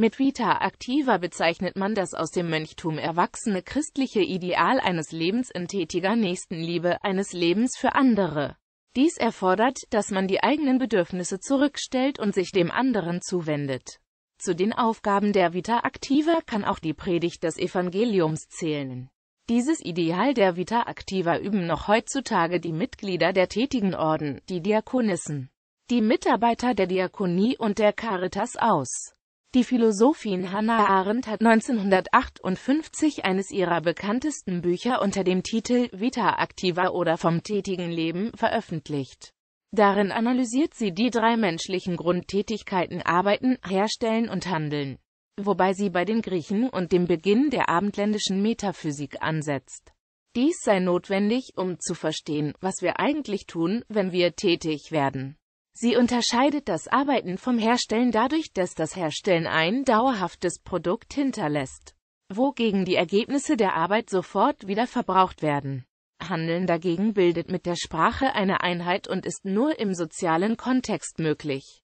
Mit Vita Activa bezeichnet man das aus dem Mönchtum erwachsene christliche Ideal eines Lebens in tätiger Nächstenliebe, eines Lebens für andere. Dies erfordert, dass man die eigenen Bedürfnisse zurückstellt und sich dem anderen zuwendet. Zu den Aufgaben der Vita Activa kann auch die Predigt des Evangeliums zählen. Dieses Ideal der Vita Activa üben noch heutzutage die Mitglieder der tätigen Orden, die Diakonissen, die Mitarbeiter der Diakonie und der Caritas aus. Die Philosophin Hannah Arendt hat 1958 eines ihrer bekanntesten Bücher unter dem Titel Vita Activa oder Vom tätigen Leben veröffentlicht. Darin analysiert sie die drei menschlichen Grundtätigkeiten Arbeiten, Herstellen und Handeln, wobei sie bei den Griechen und dem Beginn der abendländischen Metaphysik ansetzt. Dies sei notwendig, um zu verstehen, was wir eigentlich tun, wenn wir tätig werden. Sie unterscheidet das Arbeiten vom Herstellen dadurch, dass das Herstellen ein dauerhaftes Produkt hinterlässt, wogegen die Ergebnisse der Arbeit sofort wieder verbraucht werden. Handeln dagegen bildet mit der Sprache eine Einheit und ist nur im sozialen Kontext möglich.